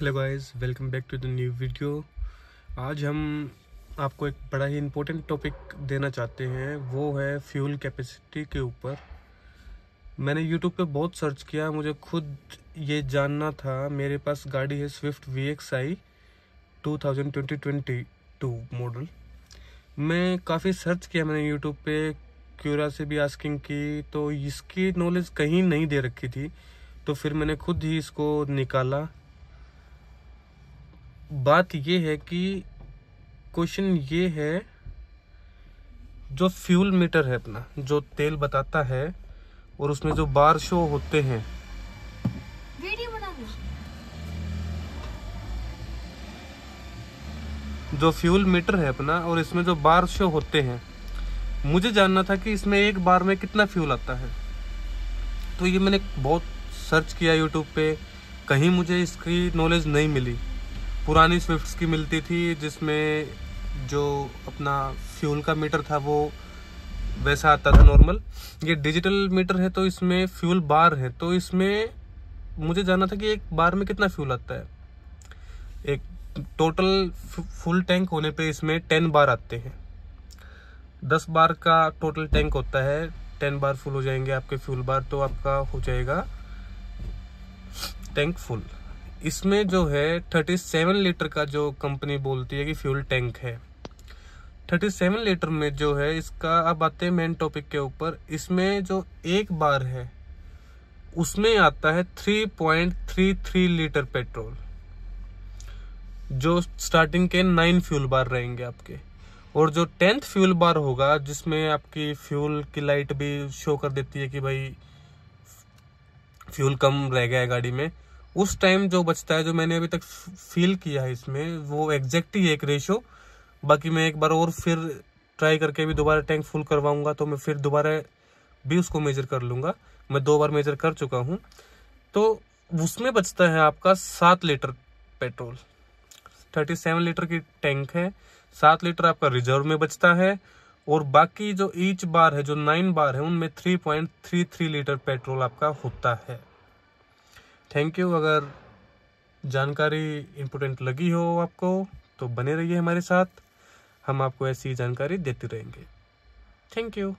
hello guys welcome back to the new video आज हम आपको एक बड़ा ही इम्पोर्टेंट टॉपिक देना चाहते हैं वो है फ्यूल कैपेसिटी के ऊपर मैंने यूट्यूब पे बहुत सर्च किया मुझे खुद ये जानना था मेरे पास गाड़ी है Swift V X I two thousand twenty twenty two model मैं काफ़ी सर्च किया मैंने यूट्यूब पे क्यूरा से भी आस्किंग की तो इसकी नॉलेज कहीं नहीं दे रखी थी तो फिर मैंने खुद ही इसको निकाला बात ये है कि क्वेश्चन ये है जो फ्यूल मीटर है अपना जो तेल बताता है और उसमें जो बार शो होते हैं जो फ्यूल मीटर है अपना और इसमें जो बार शो होते हैं मुझे जानना था कि इसमें एक बार में कितना फ्यूल आता है तो ये मैंने बहुत सर्च किया यूट्यूब पे कहीं मुझे इसकी नॉलेज नहीं मिली पुरानी स्विफ्ट्स की मिलती थी जिसमें जो अपना फ्यूल का मीटर था वो वैसा आता था नॉर्मल ये डिजिटल मीटर है तो इसमें फ्यूल बार है तो इसमें मुझे जानना था कि एक बार में कितना फ्यूल आता है एक टोटल फुल टैंक होने पे इसमें टेन बार आते हैं दस बार का टोटल टैंक होता है टेन बार फुल हो जाएंगे आपके फ्यूल बार तो आपका हो जाएगा टैंक फुल इसमें जो है 37 लीटर का जो कंपनी बोलती है कि फ्यूल टैंक है 37 लीटर में जो है इसका अब आते हैं मेन टॉपिक के ऊपर इसमें जो एक बार है उसमें आता है 3.33 लीटर पेट्रोल जो स्टार्टिंग के नाइन फ्यूल बार रहेंगे आपके और जो टेंथ फ्यूल बार होगा जिसमें आपकी फ्यूल की लाइट भी शो कर देती है कि भाई फ्यूल कम रह गया है गाड़ी में उस टाइम जो बचता है जो मैंने अभी तक फील किया है इसमें वो एग्जैक्ट ही एक रेशो बाकी मैं एक बार और फिर ट्राई करके भी दोबारा टैंक फुल करवाऊंगा तो मैं फिर दोबारा भी उसको मेजर कर लूंगा मैं दो बार मेजर कर चुका हूं तो उसमें बचता है आपका सात litre petrol thirty seven litre की टैंक है सात लीटर आपका रिजर्व में बचता है और बाकी जो ईच बार है जो नाइन बार है उनमें three point three three litre petrol आपका होता है थैंक यू अगर जानकारी इम्पोर्टेंट लगी हो आपको तो बने रहिए हमारे साथ हम आपको ऐसी जानकारी देते रहेंगे थैंक यू